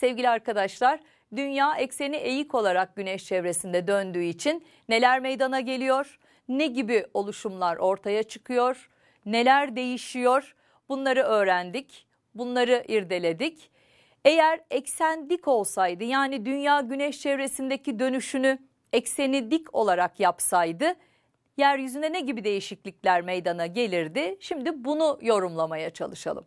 sevgili arkadaşlar dünya ekseni eğik olarak güneş çevresinde döndüğü için neler meydana geliyor? Ne gibi oluşumlar ortaya çıkıyor? Neler değişiyor? Bunları öğrendik. Bunları irdeledik. Eğer eksen dik olsaydı yani dünya güneş çevresindeki dönüşünü ekseni dik olarak yapsaydı yeryüzünde ne gibi değişiklikler meydana gelirdi? Şimdi bunu yorumlamaya çalışalım.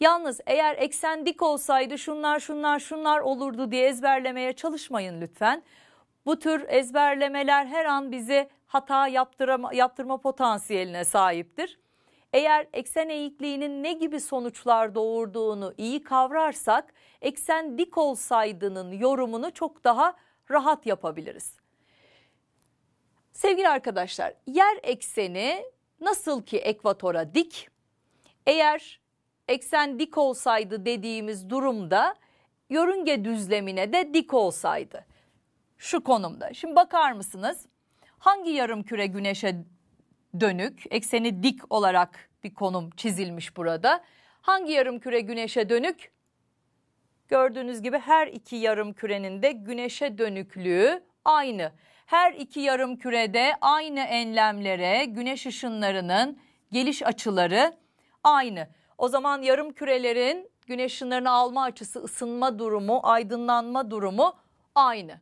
Yalnız eğer eksen dik olsaydı şunlar şunlar şunlar olurdu diye ezberlemeye çalışmayın lütfen. Bu tür ezberlemeler her an bizi hata yaptırma, yaptırma potansiyeline sahiptir. Eğer eksen eğikliğinin ne gibi sonuçlar doğurduğunu iyi kavrarsak eksen dik olsaydının yorumunu çok daha rahat yapabiliriz. Sevgili arkadaşlar yer ekseni nasıl ki ekvatora dik eğer eksen dik olsaydı dediğimiz durumda yörünge düzlemine de dik olsaydı. Şu konumda. Şimdi bakar mısınız? Hangi yarım küre güneşe dönük, ekseni dik olarak bir konum çizilmiş burada. Hangi yarım küre güneşe dönük? Gördüğünüz gibi her iki yarım kürenin de güneşe dönüklüğü aynı. Her iki yarım kürede aynı enlemlere güneş ışınlarının geliş açıları aynı. O zaman yarım kürelerin güneş ışınlarını alma açısı, ısınma durumu, aydınlanma durumu aynı.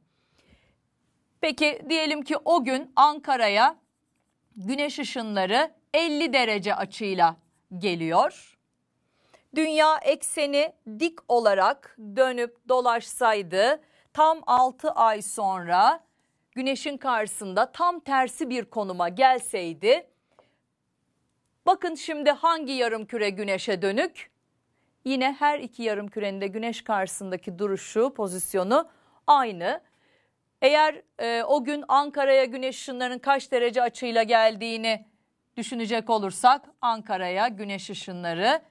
Peki diyelim ki o gün Ankara'ya güneş ışınları 50 derece açıyla geliyor. Dünya ekseni dik olarak dönüp dolaşsaydı tam 6 ay sonra güneşin karşısında tam tersi bir konuma gelseydi Bakın şimdi hangi yarım küre güneşe dönük? Yine her iki yarım kürenin de güneş karşısındaki duruşu, pozisyonu aynı. Eğer e, o gün Ankara'ya güneş ışınlarının kaç derece açıyla geldiğini düşünecek olursak Ankara'ya güneş ışınları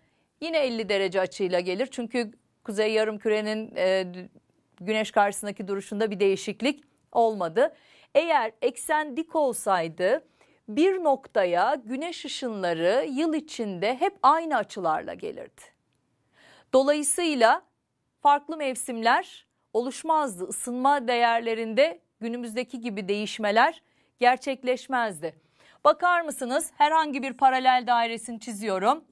yine 50 derece açıyla gelir. Çünkü kuzey yarımkürenin e, güneş karşısındaki duruşunda bir değişiklik olmadı. Eğer eksen dik olsaydı bir noktaya güneş ışınları yıl içinde hep aynı açılarla gelirdi. Dolayısıyla farklı mevsimler oluşmazdı. Isınma değerlerinde günümüzdeki gibi değişmeler gerçekleşmezdi. Bakar mısınız? Herhangi bir paralel dairesini çiziyorum.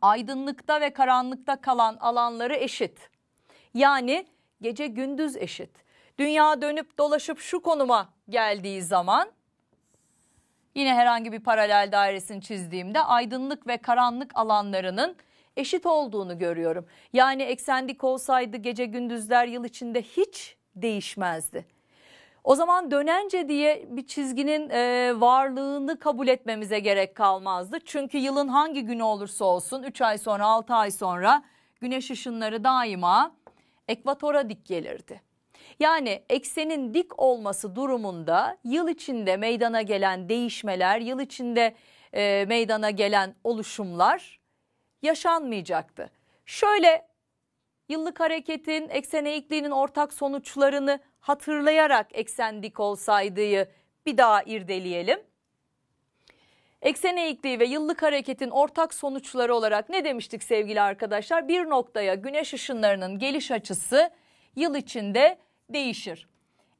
Aydınlıkta ve karanlıkta kalan alanları eşit. Yani gece gündüz eşit. Dünya dönüp dolaşıp şu konuma geldiği zaman Yine herhangi bir paralel dairesini çizdiğimde aydınlık ve karanlık alanlarının eşit olduğunu görüyorum. Yani eksenlik olsaydı gece gündüzler yıl içinde hiç değişmezdi. O zaman dönence diye bir çizginin e, varlığını kabul etmemize gerek kalmazdı. Çünkü yılın hangi günü olursa olsun 3 ay sonra 6 ay sonra güneş ışınları daima ekvatora dik gelirdi. Yani eksenin dik olması durumunda yıl içinde meydana gelen değişmeler, yıl içinde e, meydana gelen oluşumlar yaşanmayacaktı. Şöyle yıllık hareketin eksen eğikliğinin ortak sonuçlarını hatırlayarak eksen dik olsaydığı bir daha irdeleyelim. Eksen eğikliği ve yıllık hareketin ortak sonuçları olarak ne demiştik sevgili arkadaşlar? Bir noktaya güneş ışınlarının geliş açısı yıl içinde değişir.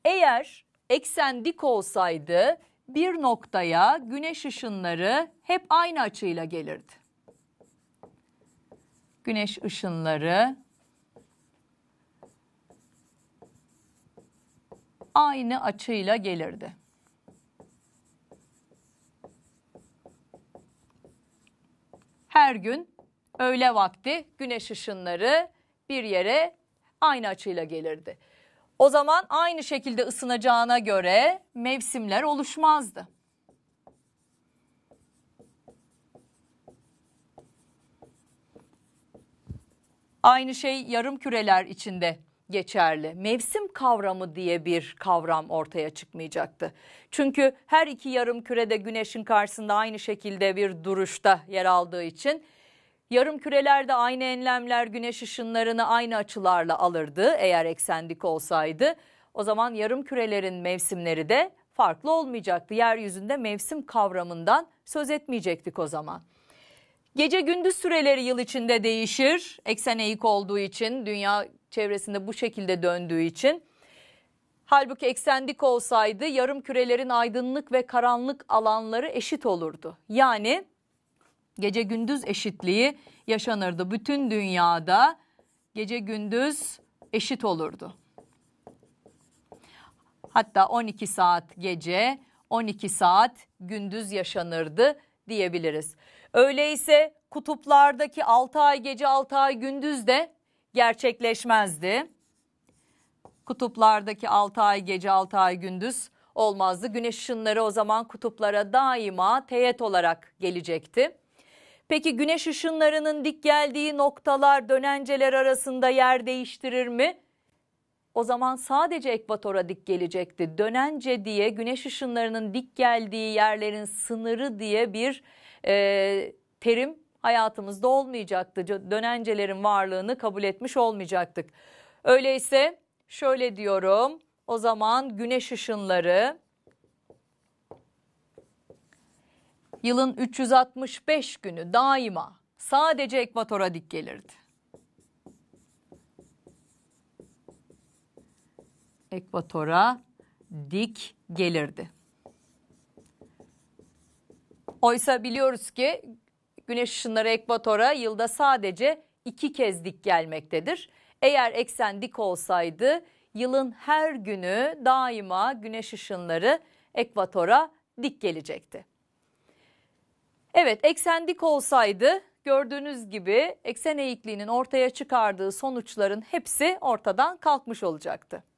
Eğer eksen dik olsaydı bir noktaya güneş ışınları hep aynı açıyla gelirdi. Güneş ışınları aynı açıyla gelirdi. Her gün öğle vakti güneş ışınları bir yere aynı açıyla gelirdi. O zaman aynı şekilde ısınacağına göre mevsimler oluşmazdı. Aynı şey yarım küreler içinde geçerli. Mevsim kavramı diye bir kavram ortaya çıkmayacaktı. Çünkü her iki yarım kürede güneşin karşısında aynı şekilde bir duruşta yer aldığı için Yarım kürelerde aynı enlemler güneş ışınlarını aynı açılarla alırdı eğer eksendik olsaydı. O zaman yarım kürelerin mevsimleri de farklı olmayacaktı. Yeryüzünde mevsim kavramından söz etmeyecektik o zaman. Gece gündüz süreleri yıl içinde değişir. Eksen eğik olduğu için, dünya çevresinde bu şekilde döndüğü için. Halbuki eksendik olsaydı yarım kürelerin aydınlık ve karanlık alanları eşit olurdu. Yani Gece gündüz eşitliği yaşanırdı. Bütün dünyada gece gündüz eşit olurdu. Hatta 12 saat gece, 12 saat gündüz yaşanırdı diyebiliriz. Öyleyse kutuplardaki 6 ay gece 6 ay gündüz de gerçekleşmezdi. Kutuplardaki 6 ay gece 6 ay gündüz olmazdı. Güneş ışınları o zaman kutuplara daima teğet olarak gelecekti. Peki güneş ışınlarının dik geldiği noktalar dönenceler arasında yer değiştirir mi? O zaman sadece ekvatora dik gelecekti. Dönence diye güneş ışınlarının dik geldiği yerlerin sınırı diye bir e, terim hayatımızda olmayacaktı. Dönencelerin varlığını kabul etmiş olmayacaktık. Öyleyse şöyle diyorum. O zaman güneş ışınları yılın 365 günü daima sadece ekvatora dik gelirdi. Ekvatora dik gelirdi. Oysa biliyoruz ki güneş ışınları ekvatora yılda sadece iki kez dik gelmektedir. Eğer eksen dik olsaydı yılın her günü daima güneş ışınları ekvatora dik gelecekti. Evet eksen dik olsaydı gördüğünüz gibi eksen eğikliğinin ortaya çıkardığı sonuçların hepsi ortadan kalkmış olacaktı.